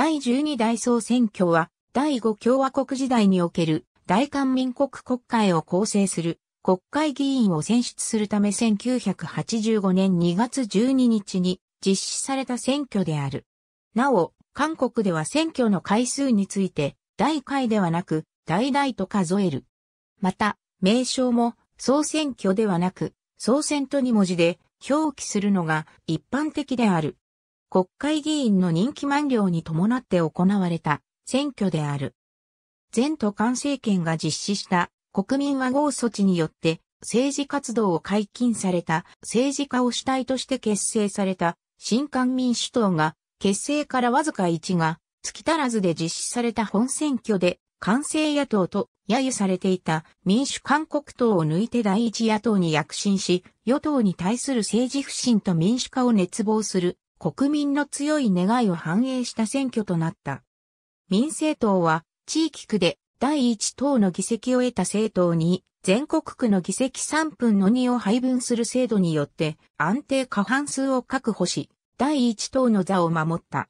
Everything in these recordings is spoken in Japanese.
第12代総選挙は、第5共和国時代における大韓民国国会を構成する国会議員を選出するため1985年2月12日に実施された選挙である。なお、韓国では選挙の回数について、大会ではなく、大々と数える。また、名称も、総選挙ではなく、総選挙2文字で表記するのが一般的である。国会議員の任期満了に伴って行われた選挙である。前途官政権が実施した国民和合措置によって政治活動を解禁された政治家を主体として結成された新韓民主党が結成からわずか1が月足らずで実施された本選挙で完政野党と揶揄されていた民主韓国党を抜いて第一野党に躍進し、与党に対する政治不信と民主化を熱望する国民の強い願いを反映した選挙となった。民政党は地域区で第1党の議席を得た政党に全国区の議席3分の2を配分する制度によって安定過半数を確保し、第1党の座を守った。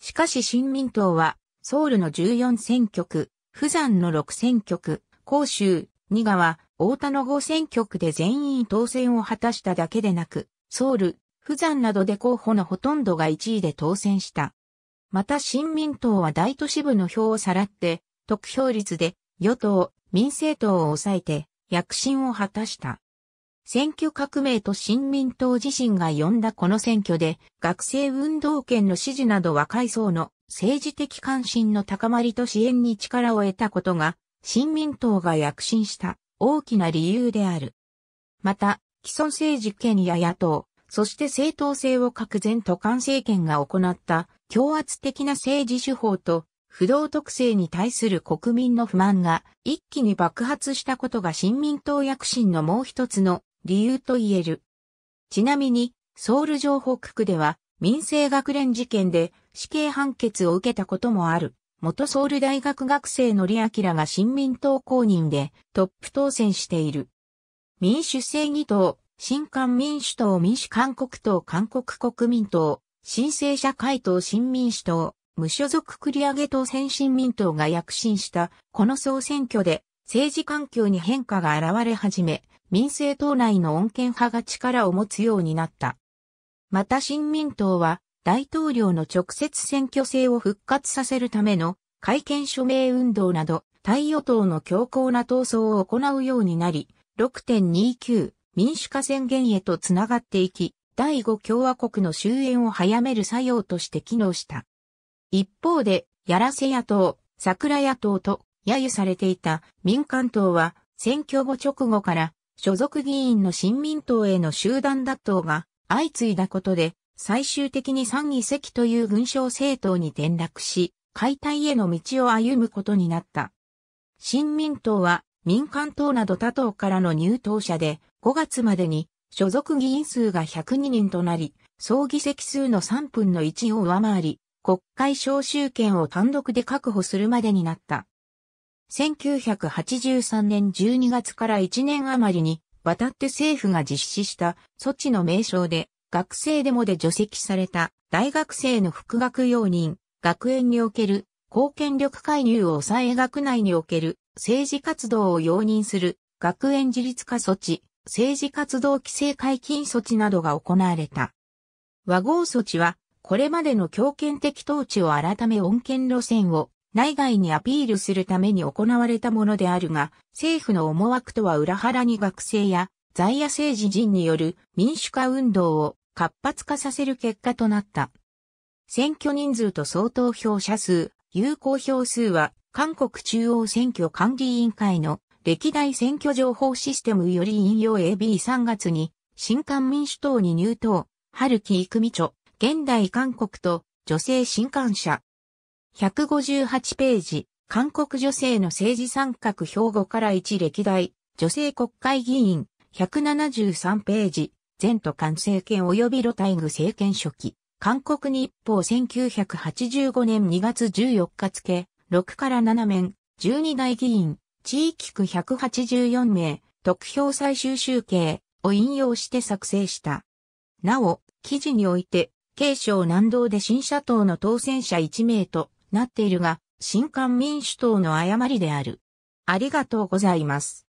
しかし新民党はソウルの14選挙区、富山の6選挙区、甲州、新川、大田の5選挙区で全員当選を果たしただけでなく、ソウル、釜山などで候補のほとんどが1位で当選した。また新民党は大都市部の票をさらって、得票率で与党、民政党を抑えて、躍進を果たした。選挙革命と新民党自身が呼んだこの選挙で、学生運動権の支持など若い層の政治的関心の高まりと支援に力を得たことが、新民党が躍進した大きな理由である。また、既存政治権や野党、そして正当性を確然と菅政権が行った強圧的な政治手法と不動特性に対する国民の不満が一気に爆発したことが新民党躍進のもう一つの理由と言える。ちなみに、ソウル情報区では民政学連事件で死刑判決を受けたこともある。元ソウル大学学生のりあきらが新民党公認でトップ当選している。民主正義党新韓民主党民主韓国党韓国国民党、新生社会党新民主党、無所属繰り上げ党先進民党が躍進したこの総選挙で政治環境に変化が現れ始め、民政党内の穏健派が力を持つようになった。また新民党は大統領の直接選挙制を復活させるための会見署名運動など、対与党の強硬な闘争を行うようになり、6.29民主化宣言へとつながっていき、第5共和国の終焉を早める作用として機能した。一方で、やらせ野党、桜野党と揶揄されていた民間党は、選挙後直後から所属議員の新民党への集団脱党が相次いだことで、最終的に3議席という軍省政党に転落し、解体への道を歩むことになった。新民党は民間党など他党からの入党者で、5月までに所属議員数が102人となり、総議席数の3分の1を上回り、国会召集権を単独で確保するまでになった。1983年12月から1年余りにわたって政府が実施した措置の名称で学生デモで除籍された大学生の副学用人、学園における公権力介入を抑え学内における政治活動を容認する学園自立化措置、政治活動規制解禁措置などが行われた。和合措置は、これまでの強権的統治を改め穏健路線を内外にアピールするために行われたものであるが、政府の思惑とは裏腹に学生や在野政治人による民主化運動を活発化させる結果となった。選挙人数と相当票者数、有効票数は韓国中央選挙管理委員会の歴代選挙情報システムより引用 AB3 月に新韓民主党に入党、春木育美著、現代韓国と女性新韓社。158ページ、韓国女性の政治参画兵語から1歴代、女性国会議員、173ページ、前途官政権及び露大具政権初期、韓国日報1985年2月14日付、6から7面、12代議員、地域区184名、得票最終集計を引用して作成した。なお、記事において、軽省南道で新社党の当選者1名となっているが、新韓民主党の誤りである。ありがとうございます。